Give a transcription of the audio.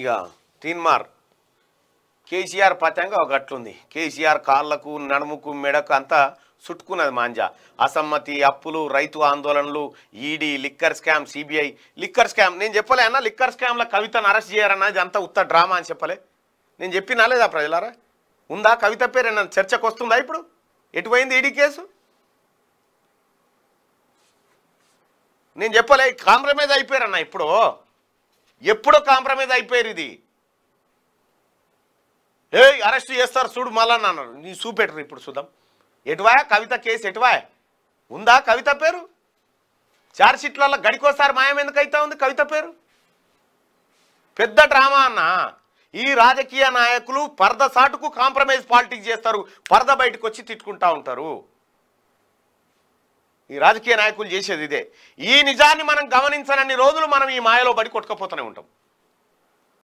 ఇక తిన్మార్ కేసీఆర్ పతంగా ఒక కేసీఆర్ కాళ్లకు నడుముకు మెడకు అంతా చుట్టుకున్నది మాంజా అసమ్మతి అప్పులు రైతు ఆందోళనలు ED liquor scam CBI liquor scam నేను చెప్పలే అన్న లిక్కర్ స్కామ్ల కవితను అరెస్ట్ చేయారన్నది అంతా ఉత్త డ్రామా అని చెప్పలే నేను చెప్పినా లేదా ప్రజలారా ఉందా కవిత పేరు నన్ను చర్చకు వస్తుందా ఇప్పుడు ఎటుపోయింది ఈడీ కేసు నేను చెప్పలే కాంప్రమైజ్ అయిపోయారన్న ఇప్పుడు ఎప్పుడో కాంప్రమైజ్ అయిపోయారు ఇది ఏ అరెస్ట్ చేస్తారు చూడు మళ్ళా అన్నారు నీ చూపెట్టరు ఇప్పుడు చూద్దాం ఎటువా కవిత కేసు ఎటువా ఉందా కవిత పేరు చార్జ్షీట్లలో గడికోసారి మాయం ఎందుకు అవుతా ఉంది కవిత పేరు పెద్ద డ్రామా అన్న ఈ రాజకీయ నాయకులు పరద సాటుకు కాంప్రమైజ్ పాలిటిక్స్ చేస్తారు పరద బయటకు వచ్చి తిట్టుకుంటా ఉంటారు ఈ రాజకీయ నాయకులు చేసేది ఇదే ఈ నిజాన్ని మనం గమనించనన్ని రోజులు మనం ఈ మాయలో పడి కొట్టుకపోతూనే ఉంటాం